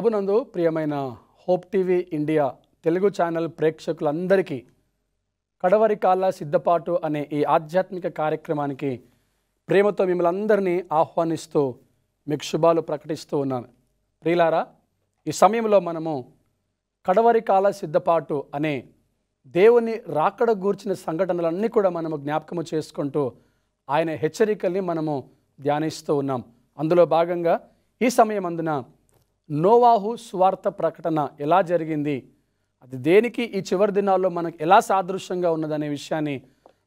ప్రభునందు ప్రియమైన hope TV India Telugu channel ప్రేక్షకులందరికీ కడవరి కాల సిద్ధపాటు అనే ఈ ఆధ్యాత్మిక కార్యక్రమానికి ప్రేమతో మిమ్మల్ని అందరినీ ఆహ్వానిస్తూ మీకు శుభాలు ప్రకటిస్తూ ఉన్నాను ప్రియులారా ఈ సమయంలో మనము కడవరి కాల సిద్ధపాటు అనే దేవుని రాకడ గూర్చిన సంఘటనలన్నీ కూడా మనము జ్ఞాపకము చేసుకుంటూ ఆయన హెచ్చరికల్ని మనము ధ్యానిస్తూ ఉన్నాం అందులో భాగంగా ఈ సమయం అందున నోవాహు స్వార్థ ప్రకటన ఎలా జరిగింది అది దేనికి ఈ చివరి దినాల్లో మనకు ఎలా సాదృశ్యంగా ఉన్నదనే విషయాన్ని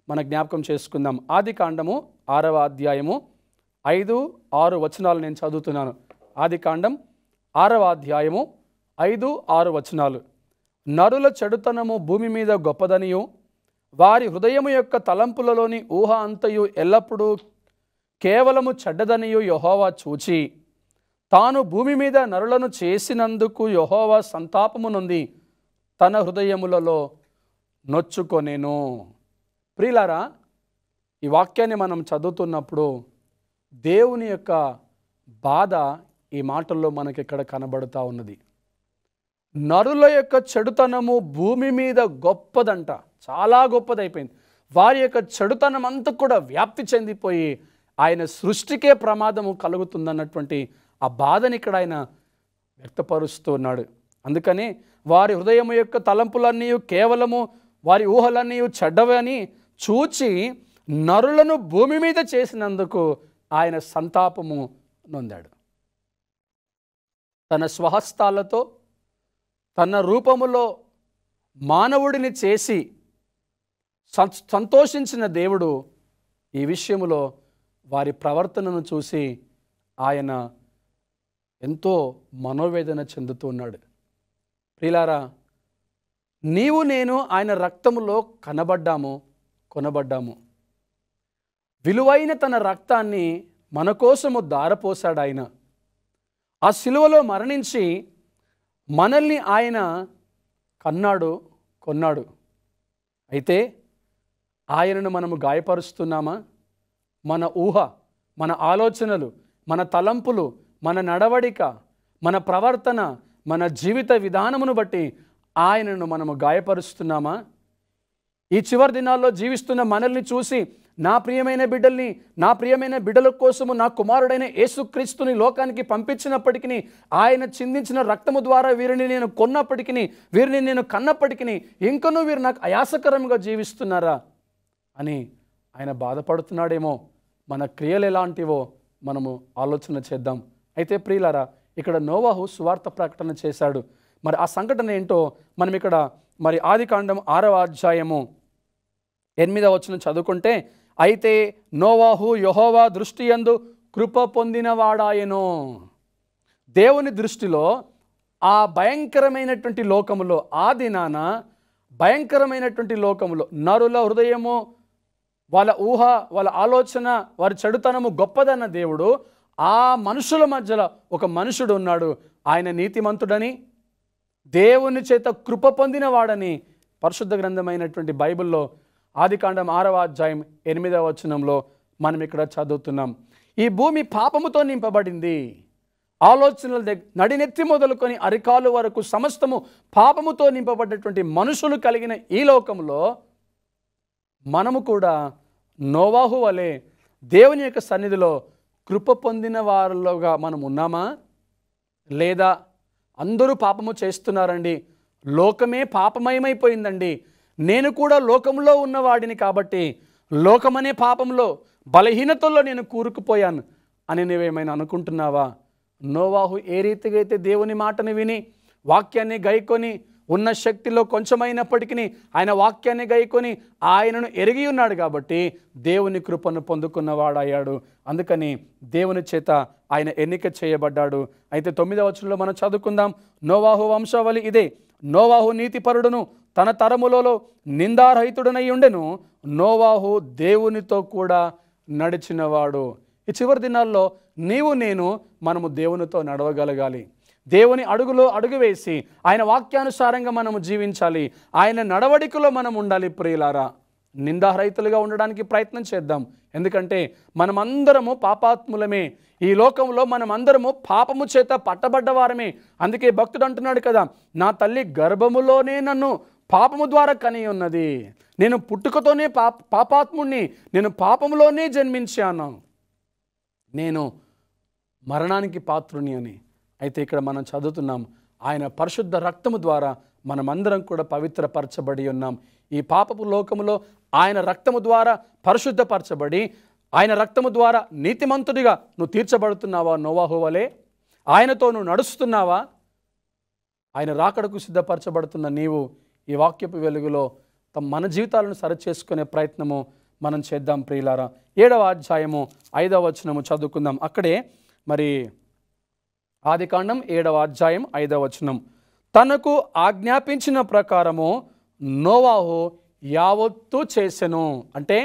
మన జ్ఞాపకం చేసుకుందాం ఆది కాండము ఆరవ అధ్యాయము ఐదు ఆరు వచనాలు నేను చదువుతున్నాను ఆది కాండం ఆరవ అధ్యాయము ఐదు ఆరు వచనాలు నరుల చెడుతనము భూమి మీద గొప్పదనియు వారి హృదయము యొక్క తలంపులలోని ఊహ అంతయు ఎల్లప్పుడూ కేవలము చెడ్డదనియు యహోవా చూచి తాను భూమి మీద నరులను చేసినందుకు యహోవ సంతాపమునుంది తన హృదయములలో నొచ్చుకొనేను ప్రియులారా ఈ వాక్యాన్ని మనం చదువుతున్నప్పుడు దేవుని యొక్క బాధ ఈ మాటల్లో మనకి ఇక్కడ కనబడుతూ ఉన్నది నరుల యొక్క చెడుతనము భూమి మీద గొప్పదంట చాలా గొప్పదైపోయింది వారి యొక్క చెడుతనం అంతా కూడా వ్యాప్తి చెందిపోయి ఆయన సృష్టికే ప్రమాదము కలుగుతుందన్నటువంటి ఆ బాధని ఇక్కడ ఆయన వ్యక్తపరుస్తూ ఉన్నాడు అందుకని వారి హృదయం యొక్క తలంపులన్నీ కేవలము వారి ఊహలన్నీ చెడ్డవని చూచి నరులను భూమి మీద చేసినందుకు ఆయన సంతాపము నొందాడు తన స్వహస్తాలతో తన రూపములో మానవుడిని చేసి సంతోషించిన దేవుడు ఈ విషయంలో వారి ప్రవర్తనను చూసి ఆయన ఎంతో మనోవేదన చెందుతూ ఉన్నాడు ప్రిలారా నీవు నేను ఆయన రక్తములో కనబడ్డాము కొనబడ్డాము విలువైన తన రక్తాన్ని మన కోసము దారపోశాడు ఆయన ఆ సిలువలో మరణించి మనల్ని ఆయన కన్నాడు కొన్నాడు అయితే ఆయనను మనము గాయపరుస్తున్నామా మన ఊహ మన ఆలోచనలు మన తలంపులు మన నడవడిక మన ప్రవర్తన మన జీవిత విధానమును బట్టి ఆయనను మనము గాయపరుస్తున్నామా ఈ చివరి దినాల్లో జీవిస్తున్న మనల్ని చూసి నా ప్రియమైన బిడ్డల్ని నా ప్రియమైన బిడ్డల కోసము నా కుమారుడైన యేసుక్రీస్తుని లోకానికి పంపించినప్పటికీ ఆయన చిందించిన రక్తము ద్వారా వీరిని నేను కొన్నప్పటికీ వీరిని నేను కన్నప్పటికీ ఇంకనూ వీరు నాకు అయాసకరంగా జీవిస్తున్నారా అని ఆయన బాధపడుతున్నాడేమో మన క్రియలు ఎలాంటివో మనము ఆలోచన చేద్దాం అయితే ప్రియులారా ఇక్కడ నోవాహు సువార్త ప్రకటన చేశాడు మరి ఆ సంఘటన ఏంటో మనం ఇక్కడ మరి ఆది కాండం ఆరవ అధ్యాయము ఎనిమిదవ వచ్చిన చదువుకుంటే అయితే నోవాహు యహోవా దృష్టి ఎందు కృప పొందినవాడాయను దేవుని దృష్టిలో ఆ భయంకరమైనటువంటి లోకములో ఆ దినాన భయంకరమైనటువంటి లోకములో నరుల హృదయము వాళ్ళ ఊహ వాళ్ళ ఆలోచన వారి చెడుతనము గొప్పదన్న దేవుడు ఆ మనుషుల మధ్యలో ఒక మనుషుడు ఉన్నాడు ఆయన నీతిమంతుడని దేవుని చేత కృప పొందినవాడని పరిశుద్ధ గ్రంథమైనటువంటి బైబిల్లో ఆదికాండం ఆరవ అధ్యాయం ఎనిమిదవ వచనంలో మనం ఇక్కడ చదువుతున్నాం ఈ భూమి పాపముతో నింపబడింది ఆలోచనల నడినెత్తి మొదలుకొని అరికాలు వరకు సమస్తము పాపముతో నింపబడినటువంటి మనుషులు కలిగిన ఈ లోకంలో మనము కూడా నోవాహు వలె దేవుని యొక్క సన్నిధిలో కృప పొందిన వారిలోగా మనం ఉన్నామా లేదా అందరూ పాపము చేస్తున్నారండి లోకమే పాపమయమైపోయిందండి నేను కూడా లోకంలో ఉన్నవాడిని కాబట్టి లోకమనే పాపంలో బలహీనతల్లో నేను కూరుకుపోయాను అని నువ్వేమైనా అనుకుంటున్నావా నోవాహు ఏ రీతిగా అయితే దేవుని మాటను విని వాక్యాన్ని గైకొని ఉన్న శక్తిలో కొంచెమైనప్పటికీ ఆయన వాక్యాన్ని గైకొని ఆయనను ఎరిగి ఉన్నాడు కాబట్టి దేవుని కృపను పొందుకున్నవాడయ్యాడు అందుకని దేవుని చేత ఆయన ఎన్నిక చేయబడ్డాడు అయితే తొమ్మిదవ వచనంలో మనం చదువుకుందాం నోవాహు వంశావళి ఇదే నోవాహు నీతిపరుడును తన తరములలో నిందారహితుడనై ఉండెను నోవాహు దేవునితో కూడా నడిచినవాడు ఈ చివరి దినాల్లో నీవు నేను మనము దేవునితో నడవగలగాలి దేవుని అడుగులో అడుగు వేసి ఆయన వాక్యానుసారంగా మనము జీవించాలి ఆయన నడవడికలో మనం ఉండాలి ప్రియులారా నిందారహితులుగా ఉండడానికి ప్రయత్నం చేద్దాం ఎందుకంటే మనమందరము పాపాత్ములమే ఈ లోకంలో మనమందరము పాపము చేత పట్టబడ్డవారమే అందుకే భక్తుడు అంటున్నాడు కదా నా తల్లి గర్భములోనే నన్ను పాపము ద్వారా కని ఉన్నది నేను పుట్టుకతోనే పాప పాపాత్ముణ్ణి నేను పాపములోనే జన్మించాను నేను మరణానికి పాత్రుని అని అయితే ఇక్కడ మనం చదువుతున్నాం ఆయన పరిశుద్ధ రక్తము ద్వారా మనమందరం కూడా పవిత్రపరచబడి ఉన్నాం ఈ పాపపు లోకములో ఆయన రక్తము ద్వారా పరిశుద్ధపరచబడి ఆయన రక్తము ద్వారా నీతిమంతుడిగా నువ్వు తీర్చబడుతున్నావా నోవాహువలే ఆయనతో నువ్వు నడుస్తున్నావా ఆయన రాకడకు సిద్ధపరచబడుతున్న నీవు ఈ వాక్యపు వెలుగులో తమ మన జీవితాలను సరిచేసుకునే ప్రయత్నము మనం చేద్దాం ప్రియులారా ఏడవ అధ్యాయము ఐదవ వచనము చదువుకుందాం అక్కడే మరి ఆదికాండం ఏడవ అధ్యాయం ఐదవ వచనం తనకు ఆజ్ఞాపించిన ప్రకారము నోవాహు యావత్తు చేసెను అంటే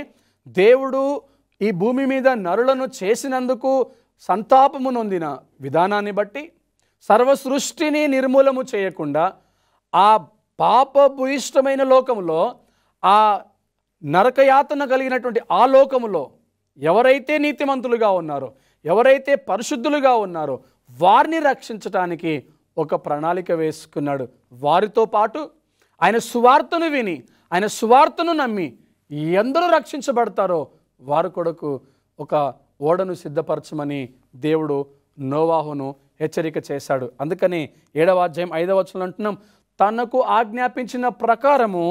దేవుడు ఈ భూమి మీద నరులను చేసినందుకు సంతాపము నొందిన విధానాన్ని బట్టి సర్వసృష్టిని నిర్మూలము చేయకుండా ఆ పాపభూయిష్టమైన లోకంలో ఆ నరకయాతన కలిగినటువంటి ఆ లోకములో ఎవరైతే నీతిమంతులుగా ఉన్నారో ఎవరైతే పరిశుద్ధులుగా ఉన్నారో వారిని రక్షించటానికి ఒక ప్రణాళిక వేసుకున్నాడు వారితో పాటు ఆయన సువార్తను విని ఆయన సువార్తను నమ్మి ఎందరూ రక్షించబడతారో వారు కొడుకు ఒక ఓడను సిద్ధపరచమని దేవుడు నోవాహును హెచ్చరిక చేశాడు అందుకని ఏడవ అధ్యాయం ఐదవ వచనంలో అంటున్నాం తనకు ఆజ్ఞాపించిన ప్రకారము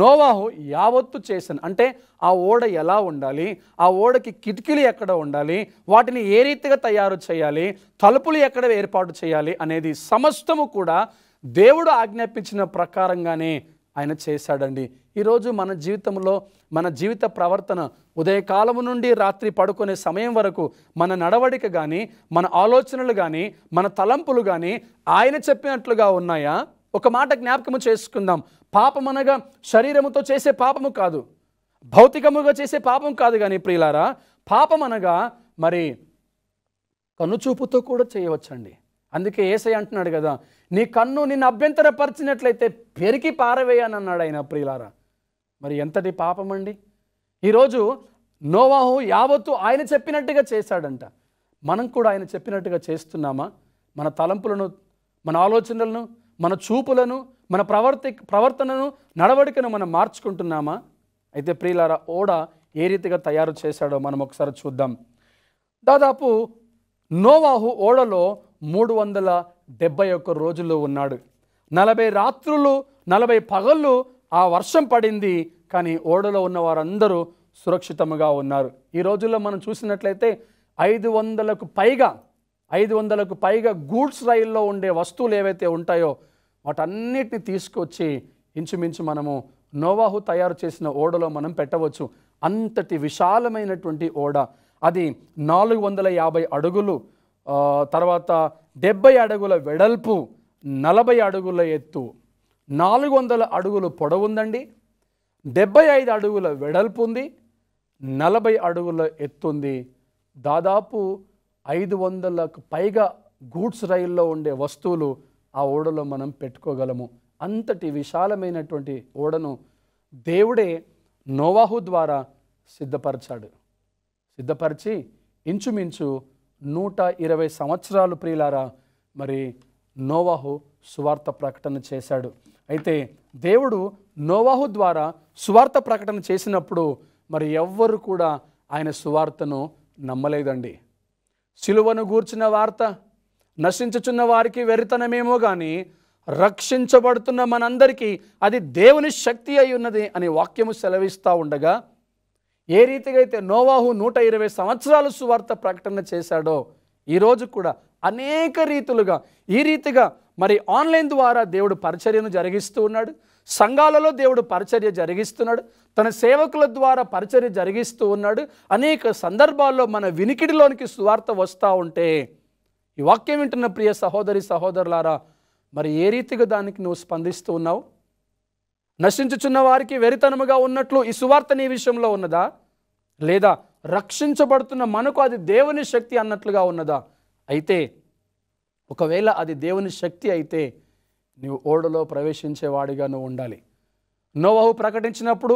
నోవాహు యావత్తు చేశాను అంటే ఆ ఓడ ఎలా ఉండాలి ఆ ఓడకి కిటికీలు ఎక్కడ ఉండాలి వాటిని ఏ రీతిగా తయారు చేయాలి తలుపులు ఎక్కడ ఏర్పాటు చేయాలి అనేది సమస్తము కూడా దేవుడు ఆజ్ఞాపించిన ప్రకారంగానే ఆయన చేశాడండి ఈరోజు మన జీవితంలో మన జీవిత ప్రవర్తన ఉదయకాలము నుండి రాత్రి పడుకునే సమయం వరకు మన నడవడిక కానీ మన ఆలోచనలు కానీ మన తలంపులు కానీ ఆయన చెప్పినట్లుగా ఉన్నాయా ఒక మాట జ్ఞాపకము చేసుకుందాం పాపం అనగా శరీరముతో చేసే పాపము కాదు భౌతికముగా చేసే పాపం కాదు కానీ ప్రియులారా పాపం అనగా మరి కన్నుచూపుతో కూడా చేయవచ్చండి అందుకే ఏసై అంటున్నాడు కదా నీ కన్ను నిన్ను అభ్యంతరపరిచినట్లయితే పెరిగి పారవేయనన్నాడు అన్నాడు ఆయన ప్రియులారా మరి ఎంతటి పాపం అండి ఈరోజు నోవాహు యావత్తు ఆయన చెప్పినట్టుగా చేశాడంట మనం కూడా ఆయన చెప్పినట్టుగా చేస్తున్నామా మన తలంపులను మన ఆలోచనలను మన చూపులను మన ప్రవర్తి ప్రవర్తనను నడవడికను మనం మార్చుకుంటున్నామా అయితే ప్రియులార ఓడ ఏ రీతిగా తయారు చేశాడో మనం ఒకసారి చూద్దాం దాదాపు నోవాహు ఓడలో మూడు వందల డెబ్బై ఒక్క రోజులు ఉన్నాడు నలభై రాత్రులు నలభై పగళ్ళు ఆ వర్షం పడింది కానీ ఓడలో ఉన్న వారందరూ సురక్షితంగా ఉన్నారు ఈ రోజుల్లో మనం చూసినట్లయితే ఐదు వందలకు పైగా ఐదు వందలకు పైగా గూడ్స్ రైల్లో ఉండే వస్తువులు ఏవైతే ఉంటాయో వాటన్నిటిని తీసుకొచ్చి ఇంచుమించు మనము నోవాహు తయారు చేసిన ఓడలో మనం పెట్టవచ్చు అంతటి విశాలమైనటువంటి ఓడ అది నాలుగు వందల యాభై అడుగులు తర్వాత డెబ్బై అడుగుల వెడల్పు నలభై అడుగుల ఎత్తు నాలుగు వందల అడుగులు పొడవుందండి డెబ్బై ఐదు అడుగుల వెడల్పు ఉంది నలభై అడుగుల ఎత్తు ఉంది దాదాపు ఐదు వందలకు పైగా గూడ్స్ రైల్లో ఉండే వస్తువులు ఆ ఓడలో మనం పెట్టుకోగలము అంతటి విశాలమైనటువంటి ఓడను దేవుడే నోవాహు ద్వారా సిద్ధపరచాడు సిద్ధపరిచి ఇంచుమించు నూట ఇరవై సంవత్సరాలు ప్రియులారా మరి నోవాహు సువార్త ప్రకటన చేశాడు అయితే దేవుడు నోవాహు ద్వారా సువార్త ప్రకటన చేసినప్పుడు మరి ఎవ్వరు కూడా ఆయన సువార్తను నమ్మలేదండి సిలువను గూర్చిన వార్త నశించుచున్న వారికి వెరితనమేమో కానీ రక్షించబడుతున్న మనందరికీ అది దేవుని శక్తి అయి ఉన్నది అనే వాక్యము సెలవిస్తూ ఉండగా ఏ రీతిగా అయితే నోవాహు నూట ఇరవై సంవత్సరాలు సువార్త ప్రకటన చేశాడో ఈరోజు కూడా అనేక రీతులుగా ఈ రీతిగా మరి ఆన్లైన్ ద్వారా దేవుడు పరిచర్యను జరిగిస్తూ ఉన్నాడు సంఘాలలో దేవుడు పరిచర్య జరిగిస్తున్నాడు తన సేవకుల ద్వారా పరిచర్య జరిగిస్తూ ఉన్నాడు అనేక సందర్భాల్లో మన వినికిడిలోనికి సువార్త వస్తూ ఉంటే ఈ వాక్యం వింటున్న ప్రియ సహోదరి సహోదరులారా మరి ఏ రీతిగా దానికి నువ్వు స్పందిస్తూ ఉన్నావు నశించుచున్న వారికి వెరితనముగా ఉన్నట్లు ఈ సువార్త నీ విషయంలో ఉన్నదా లేదా రక్షించబడుతున్న మనకు అది దేవుని శక్తి అన్నట్లుగా ఉన్నదా అయితే ఒకవేళ అది దేవుని శక్తి అయితే నీవు ఓడలో ప్రవేశించేవాడిగా నువ్వు ఉండాలి నోవహు ప్రకటించినప్పుడు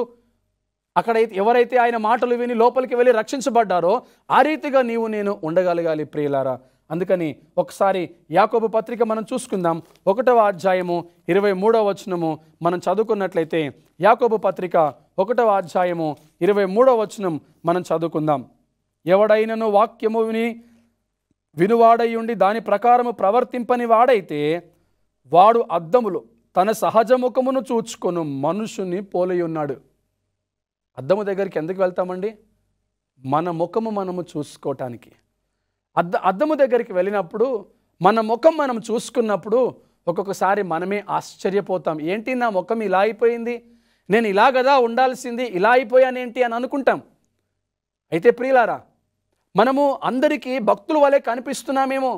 అక్కడ ఎవరైతే ఆయన మాటలు విని లోపలికి వెళ్ళి రక్షించబడ్డారో ఆ రీతిగా నీవు నేను ఉండగలగాలి ప్రియులారా అందుకని ఒకసారి యాకోబు పత్రిక మనం చూసుకుందాం ఒకటవ అధ్యాయము ఇరవై మూడవ వచనము మనం చదువుకున్నట్లయితే యాకోబు పత్రిక ఒకటవ అధ్యాయము ఇరవై మూడవ వచనం మనం చదువుకుందాం ఎవడైనను వాక్యము విని ఉండి దాని ప్రకారము ప్రవర్తింపని వాడైతే వాడు అద్దములు తన సహజ ముఖమును చూచుకొను మనుషుని పోలి ఉన్నాడు అద్దము దగ్గరికి ఎందుకు వెళ్తామండి మన ముఖము మనము చూసుకోవటానికి అద్ద అద్దము దగ్గరికి వెళ్ళినప్పుడు మన ముఖం మనం చూసుకున్నప్పుడు ఒక్కొక్కసారి మనమే ఆశ్చర్యపోతాం ఏంటి నా ముఖం ఇలా అయిపోయింది నేను ఇలా కదా ఉండాల్సింది ఇలా అయిపోయాను ఏంటి అని అనుకుంటాం అయితే ప్రియులారా మనము అందరికీ భక్తుల వలె కనిపిస్తున్నామేమో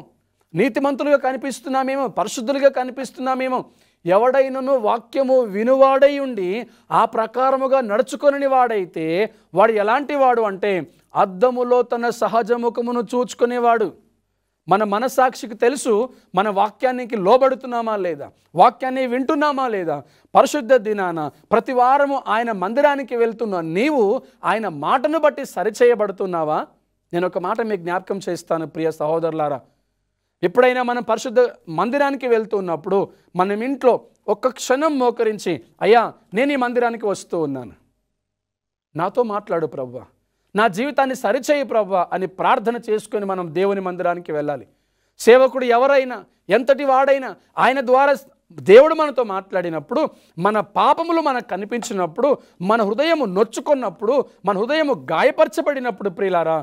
నీతిమంతులుగా కనిపిస్తున్నామేమో పరిశుద్ధులుగా కనిపిస్తున్నామేమో ఎవడైనను వాక్యము వినువాడై ఉండి ఆ ప్రకారముగా నడుచుకొని వాడైతే వాడు ఎలాంటి వాడు అంటే అద్దములో తన సహజ ముఖమును చూచుకునేవాడు మన మనసాక్షికి తెలుసు మన వాక్యానికి లోబడుతున్నామా లేదా వాక్యాన్ని వింటున్నామా లేదా పరిశుద్ధ దినాన ప్రతి వారము ఆయన మందిరానికి వెళ్తున్న నీవు ఆయన మాటను బట్టి సరిచేయబడుతున్నావా నేను ఒక మాట మీకు జ్ఞాపకం చేస్తాను ప్రియ సహోదరులారా ఎప్పుడైనా మనం పరిశుద్ధ మందిరానికి వెళ్తున్నప్పుడు మనం ఇంట్లో ఒక్క క్షణం మోకరించి అయ్యా నేను ఈ మందిరానికి వస్తూ ఉన్నాను నాతో మాట్లాడు ప్రవ్వా నా జీవితాన్ని సరిచేయి ప్రభా అని ప్రార్థన చేసుకొని మనం దేవుని మందిరానికి వెళ్ళాలి సేవకుడు ఎవరైనా ఎంతటి వాడైనా ఆయన ద్వారా దేవుడు మనతో మాట్లాడినప్పుడు మన పాపములు మనకు కనిపించినప్పుడు మన హృదయము నొచ్చుకున్నప్పుడు మన హృదయము గాయపరచబడినప్పుడు ప్రియులారా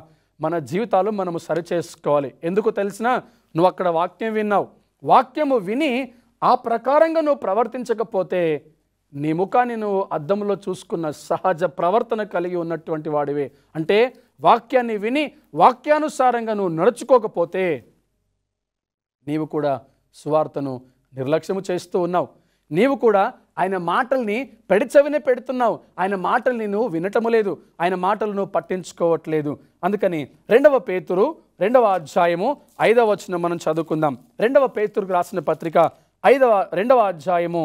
మన జీవితాలు మనము సరిచేసుకోవాలి ఎందుకు తెలిసినా నువ్వు అక్కడ వాక్యం విన్నావు వాక్యము విని ఆ ప్రకారంగా నువ్వు ప్రవర్తించకపోతే నీ ముఖాన్ని నువ్వు అద్దంలో చూసుకున్న సహజ ప్రవర్తన కలిగి ఉన్నటువంటి వాడివే అంటే వాక్యాన్ని విని వాక్యానుసారంగా నువ్వు నడుచుకోకపోతే నీవు కూడా సువార్తను నిర్లక్ష్యము చేస్తూ ఉన్నావు నీవు కూడా ఆయన మాటల్ని పెడిచవినే పెడుతున్నావు ఆయన మాటల్ని నువ్వు వినటము లేదు ఆయన మాటలను పట్టించుకోవట్లేదు అందుకని రెండవ పేతురు రెండవ అధ్యాయము ఐదవ వచనం మనం చదువుకుందాం రెండవ పేతురుకు రాసిన పత్రిక ఐదవ రెండవ అధ్యాయము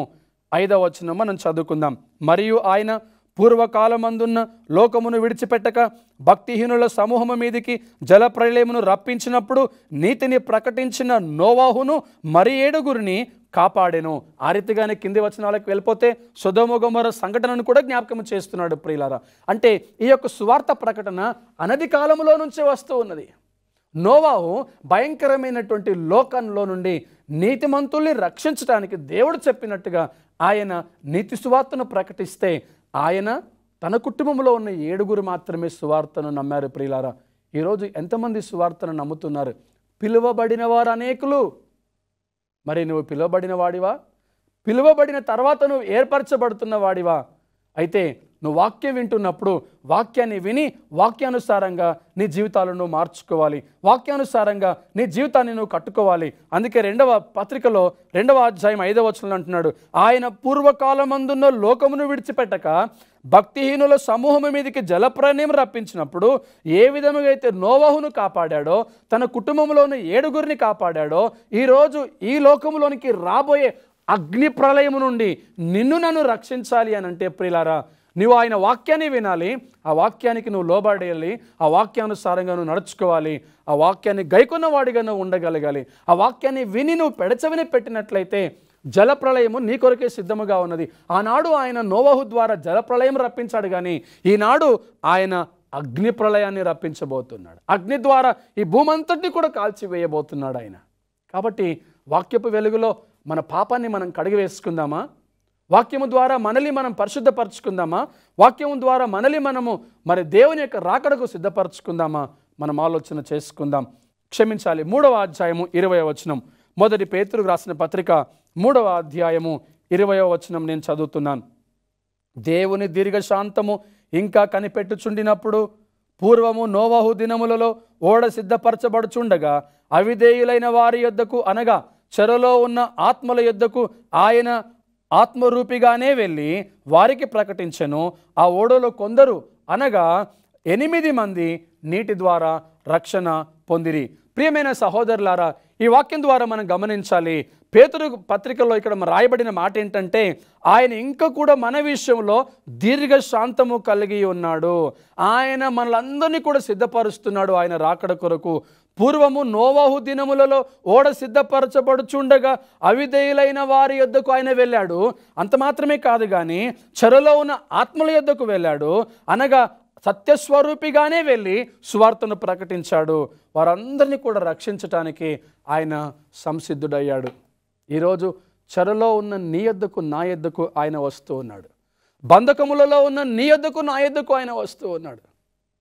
ఐదవ వచనం మనం చదువుకుందాం మరియు ఆయన పూర్వకాలమందున్న లోకమును విడిచిపెట్టక భక్తిహీనుల సమూహము మీదికి జల ప్రళయమును రప్పించినప్పుడు నీతిని ప్రకటించిన నోవాహును మరి ఏడుగురిని కాపాడెను ఆ రీతిగానే కింది వచనాలకు వెళ్ళిపోతే సుధోమగమర సంఘటనను కూడా జ్ఞాపకం చేస్తున్నాడు ప్రియులారా అంటే ఈ యొక్క స్వార్థ ప్రకటన అనది కాలంలో నుంచే వస్తూ ఉన్నది నోవాహు భయంకరమైనటువంటి లోకంలో నుండి నీతిమంతుల్ని రక్షించడానికి దేవుడు చెప్పినట్టుగా ఆయన నీతి సువార్తను ప్రకటిస్తే ఆయన తన కుటుంబంలో ఉన్న ఏడుగురు మాత్రమే సువార్తను నమ్మారు ప్రియులారా ఈరోజు ఎంతమంది సువార్తను నమ్ముతున్నారు పిలువబడిన వారు అనేకులు మరి నువ్వు పిలువబడిన వాడివా పిలువబడిన తర్వాత నువ్వు ఏర్పరచబడుతున్న వాడివా అయితే నువ్వు వాక్యం వింటున్నప్పుడు వాక్యాన్ని విని వాక్యానుసారంగా నీ జీవితాలను మార్చుకోవాలి వాక్యానుసారంగా నీ జీవితాన్ని నువ్వు కట్టుకోవాలి అందుకే రెండవ పత్రికలో రెండవ అధ్యాయం ఐదవ వచనంలో అంటున్నాడు ఆయన పూర్వకాలమందున్న లోకమును విడిచిపెట్టక భక్తిహీనుల సమూహం మీదకి జలప్రణయం రప్పించినప్పుడు ఏ విధముగా అయితే నోవహును కాపాడాడో తన కుటుంబంలోని ఏడుగురిని కాపాడాడో ఈరోజు ఈ లోకంలోనికి రాబోయే అగ్ని ప్రళయము నుండి నిన్ను నన్ను రక్షించాలి అని అంటే ప్రిలారా నువ్వు ఆయన వాక్యాన్ని వినాలి ఆ వాక్యానికి నువ్వు లోబడేయాలి ఆ వాక్యానుసారంగా నువ్వు నడుచుకోవాలి ఆ వాక్యాన్ని గైకున్న వాడిగా నువ్వు ఉండగలగాలి ఆ వాక్యాన్ని విని నువ్వు పెడచవిని పెట్టినట్లయితే జలప్రలయము నీ కొరకే సిద్ధముగా ఉన్నది ఆనాడు ఆయన నోవహు ద్వారా జలప్రలయం రప్పించాడు కానీ ఈనాడు ఆయన అగ్ని ప్రళయాన్ని రప్పించబోతున్నాడు అగ్ని ద్వారా ఈ భూమంతటిని కూడా కాల్చివేయబోతున్నాడు ఆయన కాబట్టి వాక్యపు వెలుగులో మన పాపాన్ని మనం కడిగి వేసుకుందామా వాక్యము ద్వారా మనల్ని మనం పరిశుద్ధపరచుకుందామా వాక్యము ద్వారా మనల్ని మనము మరి దేవుని యొక్క రాకడకు సిద్ధపరచుకుందామా మనం ఆలోచన చేసుకుందాం క్షమించాలి మూడవ అధ్యాయము ఇరవై వచనం మొదటి పేతురు రాసిన పత్రిక మూడవ అధ్యాయము ఇరవయో వచనం నేను చదువుతున్నాను దేవుని దీర్ఘశాంతము ఇంకా కనిపెట్టుచుండినప్పుడు పూర్వము నోవహు దినములలో ఓడ సిద్ధపరచబడుచుండగా అవిధేయులైన వారి యొద్దకు అనగా చెరలో ఉన్న ఆత్మల యొద్దకు ఆయన ఆత్మరూపిగానే వెళ్ళి వారికి ప్రకటించను ఆ ఓడలో కొందరు అనగా ఎనిమిది మంది నీటి ద్వారా రక్షణ పొందిరి ప్రియమైన సహోదరులారా ఈ వాక్యం ద్వారా మనం గమనించాలి పేతురు పత్రికలో ఇక్కడ రాయబడిన మాట ఏంటంటే ఆయన ఇంకా కూడా మన విషయంలో దీర్ఘ శాంతము కలిగి ఉన్నాడు ఆయన మనలందరినీ కూడా సిద్ధపరుస్తున్నాడు ఆయన రాకడ కొరకు పూర్వము నోవాహు దినములలో ఓడ సిద్ధపరచబడుచుండగా అవిధేయులైన వారి యొద్దకు ఆయన వెళ్ళాడు అంత మాత్రమే కాదు కానీ చెరలో ఉన్న ఆత్మల యొద్దకు వెళ్ళాడు అనగా సత్యస్వరూపిగానే వెళ్ళి సువార్తను ప్రకటించాడు వారందరినీ కూడా రక్షించటానికి ఆయన సంసిద్ధుడయ్యాడు ఈరోజు చెరలో ఉన్న నీ ఎద్దకు నా యొద్దకు ఆయన వస్తూ ఉన్నాడు బంధకములలో ఉన్న నీ ఎద్దకు నా యొద్దకు ఆయన వస్తూ ఉన్నాడు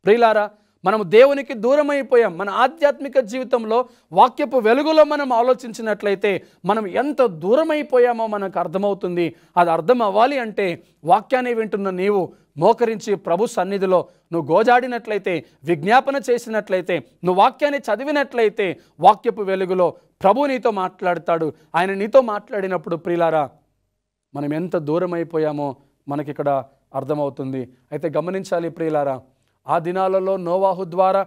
ప్రియులారా మనము దేవునికి దూరమైపోయాం మన ఆధ్యాత్మిక జీవితంలో వాక్యపు వెలుగులో మనం ఆలోచించినట్లయితే మనం ఎంత దూరమైపోయామో మనకు అర్థమవుతుంది అది అర్థం అవ్వాలి అంటే వాక్యాన్ని వింటున్న నీవు మోకరించి ప్రభు సన్నిధిలో నువ్వు గోజాడినట్లయితే విజ్ఞాపన చేసినట్లయితే నువ్వు వాక్యాన్ని చదివినట్లయితే వాక్యపు వెలుగులో ప్రభు నీతో మాట్లాడతాడు ఆయన నీతో మాట్లాడినప్పుడు ప్రిలారా మనం ఎంత దూరమైపోయామో మనకిక్కడ అర్థమవుతుంది అయితే గమనించాలి ప్రియులారా ఆ దినాలలో నోవాహు ద్వారా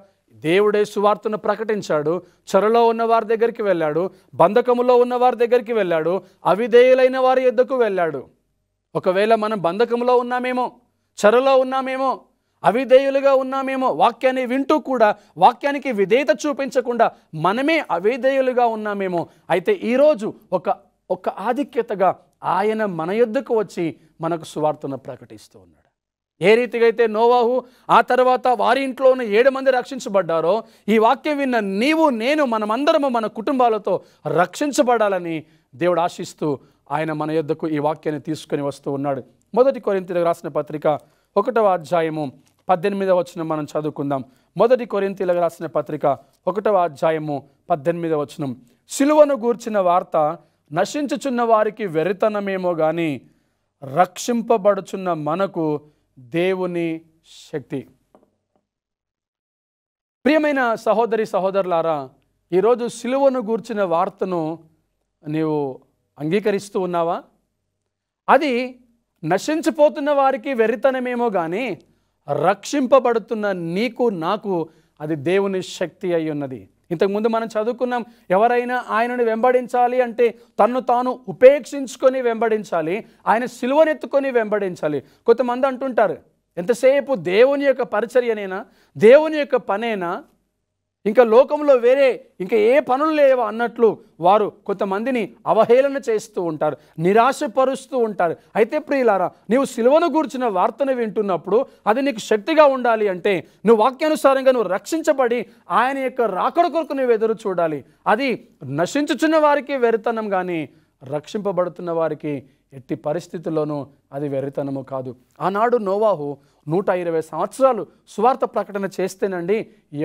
దేవుడే సువార్తను ప్రకటించాడు చొరలో ఉన్న వారి దగ్గరికి వెళ్ళాడు బంధకములో ఉన్న వారి దగ్గరికి వెళ్ళాడు అవిధేయులైన వారి ఎద్దకు వెళ్ళాడు ఒకవేళ మనం బంధకంలో ఉన్నామేమో చొరలో ఉన్నామేమో అవిధేయులుగా ఉన్నామేమో వాక్యాన్ని వింటూ కూడా వాక్యానికి విధేయత చూపించకుండా మనమే అవిధేయులుగా ఉన్నామేమో అయితే ఈరోజు ఒక ఒక ఆధిక్యతగా ఆయన మన యొద్దకు వచ్చి మనకు సువార్తను ప్రకటిస్తూ ఉన్నాడు ఏ రీతిగా అయితే నోవాహు ఆ తర్వాత వారి ఇంట్లోనే ఏడు మంది రక్షించబడ్డారో ఈ వాక్యం విన్న నీవు నేను మనమందరము మన కుటుంబాలతో రక్షించబడాలని దేవుడు ఆశిస్తూ ఆయన మన యొద్దకు ఈ వాక్యాన్ని తీసుకొని వస్తూ ఉన్నాడు మొదటి కొరింతలకు రాసిన పత్రిక ఒకటవ అధ్యాయము పద్దెనిమిదవ వచనం మనం చదువుకుందాం మొదటి కొరింతీలకు రాసిన పత్రిక ఒకటవ అధ్యాయము పద్దెనిమిదవ వచనం సిలువను గూర్చిన వార్త నశించుచున్న వారికి వెరితనమేమో కానీ రక్షింపబడుచున్న మనకు దేవుని శక్తి ప్రియమైన సహోదరి సహోదరులారా ఈరోజు సిలువను గూర్చిన వార్తను నీవు అంగీకరిస్తూ ఉన్నావా అది నశించిపోతున్న వారికి వెరితనమేమో కానీ రక్షింపబడుతున్న నీకు నాకు అది దేవుని శక్తి అయి ఉన్నది ఇంతకుముందు మనం చదువుకున్నాం ఎవరైనా ఆయనను వెంబడించాలి అంటే తన్ను తాను ఉపేక్షించుకొని వెంబడించాలి ఆయన సిలువనెత్తుకొని వెంబడించాలి కొంతమంది అంటుంటారు ఎంతసేపు దేవుని యొక్క పరిచర్యనైనా దేవుని యొక్క పనేనా ఇంకా లోకంలో వేరే ఇంకా ఏ పనులు లేవో అన్నట్లు వారు కొంతమందిని అవహేళన చేస్తూ ఉంటారు నిరాశపరుస్తూ ఉంటారు అయితే ప్రియులారా నీవు సిలువను గూర్చిన వార్తను వింటున్నప్పుడు అది నీకు శక్తిగా ఉండాలి అంటే నువ్వు వాక్యానుసారంగా నువ్వు రక్షించబడి ఆయన యొక్క రాకడ కొరకు నువ్వు ఎదురు చూడాలి అది నశించుచున్న వారికి వెరితనం కానీ రక్షింపబడుతున్న వారికి ఎట్టి పరిస్థితుల్లోనూ అది వెర్రితనము కాదు ఆనాడు నోవాహు నూట ఇరవై సంవత్సరాలు సువార్త ప్రకటన చేస్తేనండి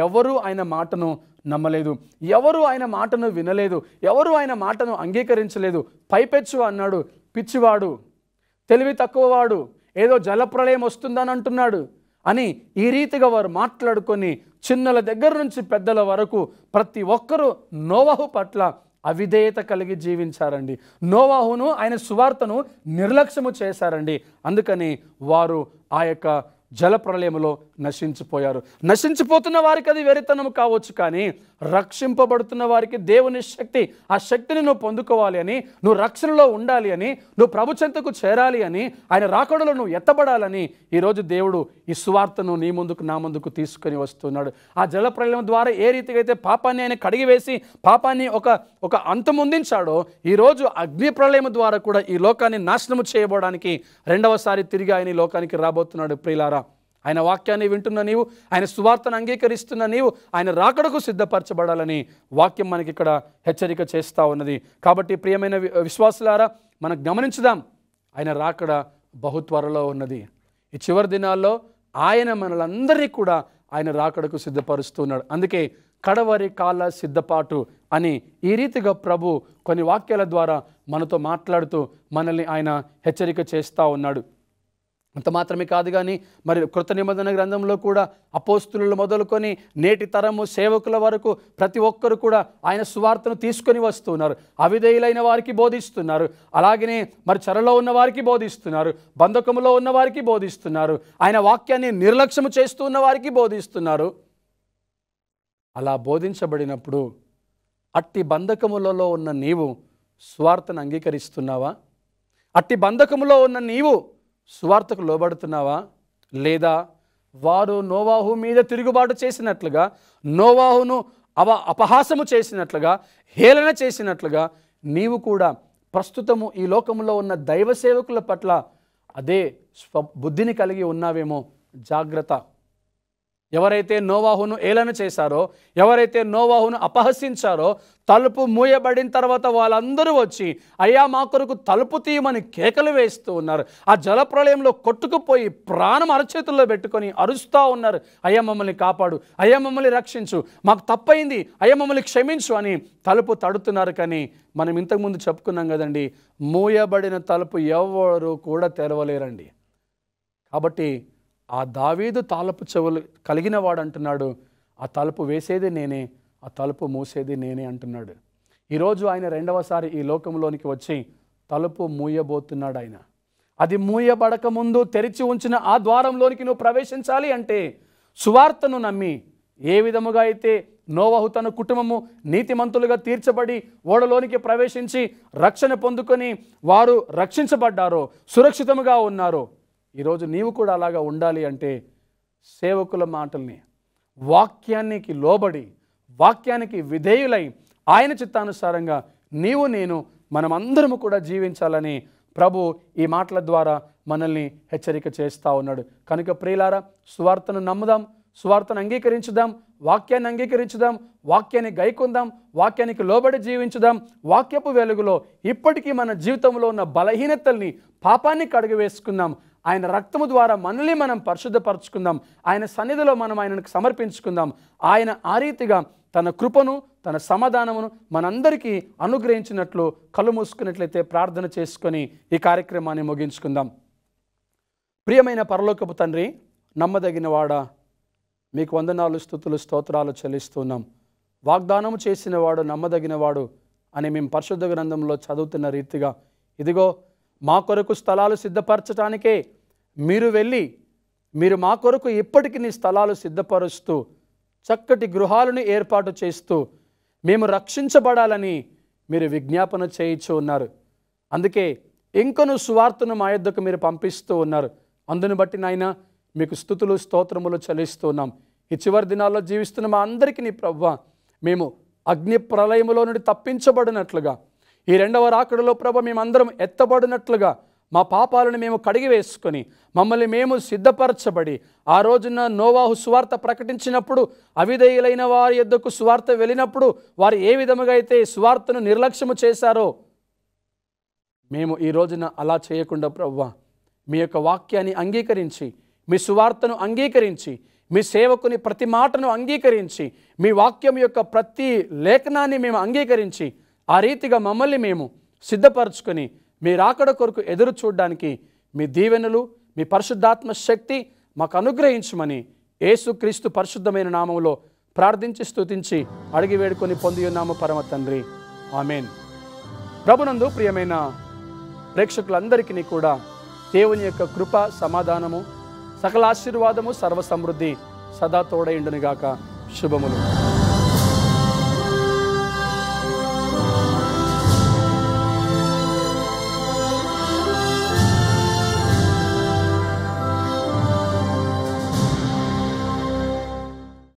ఎవరు ఆయన మాటను నమ్మలేదు ఎవరు ఆయన మాటను వినలేదు ఎవరు ఆయన మాటను అంగీకరించలేదు పైపెచ్చు అన్నాడు పిచ్చివాడు తెలివి తక్కువవాడు ఏదో జలప్రళయం వస్తుందని అంటున్నాడు అని ఈ రీతిగా వారు మాట్లాడుకొని చిన్నల దగ్గర నుంచి పెద్దల వరకు ప్రతి ఒక్కరూ నోవహు పట్ల అవిధేయత కలిగి జీవించారండి నోవాహును ఆయన సువార్తను నిర్లక్ష్యము చేశారండి అందుకని వారు ఆ యొక్క జలప్రలయంలో నశించిపోయారు నశించిపోతున్న వారికి అది వెరితనం కావచ్చు కానీ రక్షింపబడుతున్న వారికి దేవుని శక్తి ఆ శక్తిని నువ్వు పొందుకోవాలి అని నువ్వు రక్షణలో ఉండాలి అని నువ్వు ప్రభుత్వంతకు చేరాలి అని ఆయన రాకడలో నువ్వు ఎత్తబడాలని ఈరోజు దేవుడు ఈ సువార్తను నీ ముందుకు నా ముందుకు తీసుకొని వస్తున్నాడు ఆ జలప్రలయం ద్వారా ఏ రీతిగా అయితే పాపాన్ని ఆయన కడిగివేసి పాపాన్ని ఒక ఒక అంతముందించాడో ఈరోజు అగ్ని ప్రళయం ద్వారా కూడా ఈ లోకాన్ని నాశనము చేయబోవడానికి రెండవసారి తిరిగి ఆయన ఈ లోకానికి రాబోతున్నాడు ప్రియులారా ఆయన వాక్యాన్ని వింటున్న నీవు ఆయన సువార్తను అంగీకరిస్తున్న నీవు ఆయన రాకడకు సిద్ధపరచబడాలని వాక్యం మనకి ఇక్కడ హెచ్చరిక చేస్తూ ఉన్నది కాబట్టి ప్రియమైన విశ్వాసులారా మనం గమనించుదాం ఆయన రాకడ బహు త్వరలో ఉన్నది ఈ చివరి దినాల్లో ఆయన మనలందరినీ కూడా ఆయన రాకడకు సిద్ధపరుస్తున్నాడు అందుకే కడవరి కాల సిద్ధపాటు అని ఈ రీతిగా ప్రభు కొన్ని వాక్యాల ద్వారా మనతో మాట్లాడుతూ మనల్ని ఆయన హెచ్చరిక చేస్తూ ఉన్నాడు అంత మాత్రమే కాదు కానీ మరి కృత నిబంధన గ్రంథంలో కూడా అపోస్తులు మొదలుకొని నేటి తరము సేవకుల వరకు ప్రతి ఒక్కరు కూడా ఆయన సువార్తను తీసుకొని వస్తున్నారు అవిధేయులైన వారికి బోధిస్తున్నారు అలాగనే మరి చెరలో ఉన్న వారికి బోధిస్తున్నారు బంధకములో ఉన్న వారికి బోధిస్తున్నారు ఆయన వాక్యాన్ని నిర్లక్ష్యం చేస్తూ ఉన్న వారికి బోధిస్తున్నారు అలా బోధించబడినప్పుడు అట్టి బంధకములలో ఉన్న నీవు స్వార్థను అంగీకరిస్తున్నావా అట్టి బంధకములో ఉన్న నీవు సువార్తకు లోబడుతున్నావా లేదా వారు నోవాహు మీద తిరుగుబాటు చేసినట్లుగా నోవాహును అవ అపహాసము చేసినట్లుగా హేళన చేసినట్లుగా నీవు కూడా ప్రస్తుతము ఈ లోకంలో ఉన్న దైవ సేవకుల పట్ల అదే స్వ బుద్ధిని కలిగి ఉన్నావేమో జాగ్రత్త ఎవరైతే నోవాహును ఏలన చేశారో ఎవరైతే నోవాహును అపహసించారో తలుపు మూయబడిన తర్వాత వాళ్ళందరూ వచ్చి అయ్యా మా కొరకు తలుపు తీయమని కేకలు వేస్తూ ఉన్నారు ఆ జలప్రలయంలో కొట్టుకుపోయి ప్రాణం అరచేతుల్లో పెట్టుకొని అరుస్తూ ఉన్నారు అయ్యా మమ్మల్ని కాపాడు అయ్యా మమ్మల్ని రక్షించు మాకు తప్పైంది అయ్యా మమ్మల్ని క్షమించు అని తలుపు తడుతున్నారు కానీ మనం ఇంతకుముందు చెప్పుకున్నాం కదండి మూయబడిన తలుపు ఎవరు కూడా తెరవలేరండి కాబట్టి ఆ దావీదు తాలపు చెవులు కలిగిన వాడు అంటున్నాడు ఆ తలుపు వేసేది నేనే ఆ తలుపు మూసేది నేనే అంటున్నాడు ఈరోజు ఆయన రెండవసారి ఈ లోకంలోనికి వచ్చి తలుపు మూయబోతున్నాడు ఆయన అది మూయబడక ముందు తెరిచి ఉంచిన ఆ ద్వారంలోనికి నువ్వు ప్రవేశించాలి అంటే సువార్తను నమ్మి ఏ విధముగా అయితే నోవహు తన కుటుంబము నీతిమంతులుగా తీర్చబడి ఓడలోనికి ప్రవేశించి రక్షణ పొందుకొని వారు రక్షించబడ్డారో సురక్షితముగా ఉన్నారో ఈరోజు నీవు కూడా అలాగా ఉండాలి అంటే సేవకుల మాటల్ని వాక్యానికి లోబడి వాక్యానికి విధేయులై ఆయన చిత్తానుసారంగా నీవు నేను మనమందరము కూడా జీవించాలని ప్రభు ఈ మాటల ద్వారా మనల్ని హెచ్చరిక చేస్తూ ఉన్నాడు కనుక ప్రియులారా సువార్తను నమ్ముదాం సువార్తను అంగీకరించుదాం వాక్యాన్ని అంగీకరించుదాం వాక్యాన్ని గైకుందాం వాక్యానికి లోబడి జీవించుదాం వాక్యపు వెలుగులో ఇప్పటికీ మన జీవితంలో ఉన్న బలహీనతల్ని పాపాన్ని కడుగు వేసుకుందాం ఆయన రక్తము ద్వారా మనల్ని మనం పరిశుద్ధపరచుకుందాం ఆయన సన్నిధిలో మనం ఆయనకు సమర్పించుకుందాం ఆయన ఆ రీతిగా తన కృపను తన సమాధానమును మనందరికీ అనుగ్రహించినట్లు కళ్ళు మూసుకున్నట్లయితే ప్రార్థన చేసుకొని ఈ కార్యక్రమాన్ని ముగించుకుందాం ప్రియమైన పరలోకపు తండ్రి నమ్మదగిన వాడ మీకు వందనాలు స్థుతులు స్తోత్రాలు చెల్లిస్తున్నాం వాగ్దానము చేసినవాడు నమ్మదగినవాడు అని మేము పరిశుద్ధ గ్రంథంలో చదువుతున్న రీతిగా ఇదిగో మా కొరకు స్థలాలు సిద్ధపరచడానికే మీరు వెళ్ళి మీరు మా కొరకు ఇప్పటికీ నీ స్థలాలు సిద్ధపరుస్తూ చక్కటి గృహాలను ఏర్పాటు చేస్తూ మేము రక్షించబడాలని మీరు విజ్ఞాపన చేయించు ఉన్నారు అందుకే ఇంకను సువార్తను మా యొద్దకు మీరు పంపిస్తూ ఉన్నారు అందును బట్టి నాయన మీకు స్థుతులు స్తోత్రములు ఉన్నాం ఈ చివరి దినాల్లో జీవిస్తున్న మా అందరికీ నీ ప్రవ్వ మేము అగ్ని ప్రళయములో నుండి తప్పించబడినట్లుగా ఈ రెండవ రాకడలో ప్రభ మేమందరం ఎత్తబడినట్లుగా మా పాపాలను మేము కడిగి వేసుకొని మమ్మల్ని మేము సిద్ధపరచబడి ఆ రోజున నోవాహు సువార్త ప్రకటించినప్పుడు అవిధేయులైన వారి యొద్దకు సువార్త వెళ్ళినప్పుడు వారు ఏ విధముగా అయితే సువార్తను నిర్లక్ష్యము చేశారో మేము ఈ రోజున అలా చేయకుండా ప్రవ్వా మీ యొక్క వాక్యాన్ని అంగీకరించి మీ సువార్తను అంగీకరించి మీ సేవకుని ప్రతి మాటను అంగీకరించి మీ వాక్యం యొక్క ప్రతి లేఖనాన్ని మేము అంగీకరించి ఆ రీతిగా మమ్మల్ని మేము సిద్ధపరచుకొని మీ రాకడ కొరకు ఎదురు చూడడానికి మీ దీవెనలు మీ పరిశుద్ధాత్మ శక్తి మాకు అనుగ్రహించమని ఏసుక్రీస్తు పరిశుద్ధమైన నామంలో ప్రార్థించి స్తుతించి అడిగి వేడుకొని పొంది ఉన్నాము పరమ తండ్రి ఆమెన్ ప్రభునందు ప్రియమైన ప్రేక్షకులందరికీ కూడా దేవుని యొక్క కృప సమాధానము సకల ఆశీర్వాదము సర్వసమృద్ధి సదా తోడైండునిగాక శుభములు